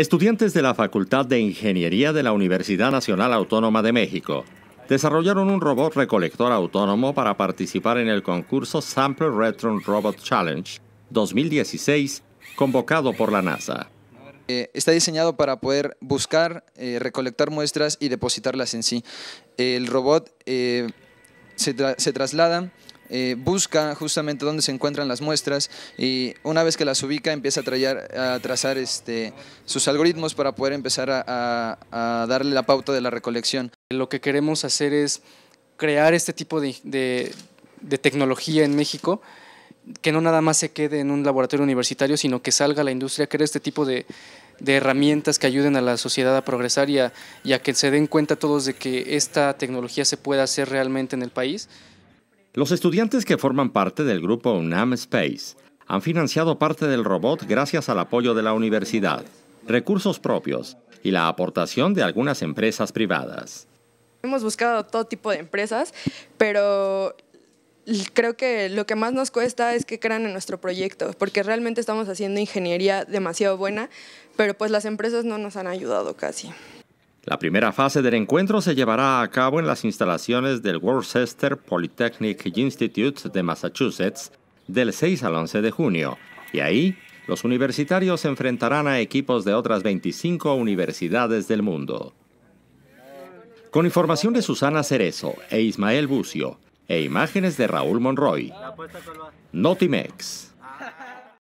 Estudiantes de la Facultad de Ingeniería de la Universidad Nacional Autónoma de México desarrollaron un robot recolector autónomo para participar en el concurso Sample Retro Robot Challenge 2016 convocado por la NASA. Eh, está diseñado para poder buscar, eh, recolectar muestras y depositarlas en sí. El robot eh, se, se traslada eh, busca justamente dónde se encuentran las muestras y una vez que las ubica empieza a, trazar este, sus algoritmos para poder empezar a, darle la pauta de la recolección. Lo que queremos hacer es crear este tipo de, tecnología en México que no nada más se quede en un laboratorio universitario, sino que salga a la industria, crear este tipo de, herramientas que ayuden a la sociedad a progresar y a, y a que se den cuenta todos de que esta tecnología se puede hacer realmente en el país. Los estudiantes que forman parte del grupo UNAM Space han financiado parte del robot gracias al apoyo de la universidad, recursos propios y la aportación de algunas empresas privadas. Hemos buscado todo tipo de empresas, pero creo que lo que más nos cuesta es que crean en nuestro proyecto, porque realmente estamos haciendo ingeniería demasiado buena, pero pues las empresas no nos han ayudado casi. La primera fase del encuentro se llevará a cabo en las instalaciones del Worcester Polytechnic Institute de Massachusetts del 6 al 11 de junio, y ahí los universitarios se enfrentarán a equipos de otras 25 universidades del mundo. Con información de Susana Cerezo e Ismael Bucio, e imágenes de Raúl Monroy. Notimex.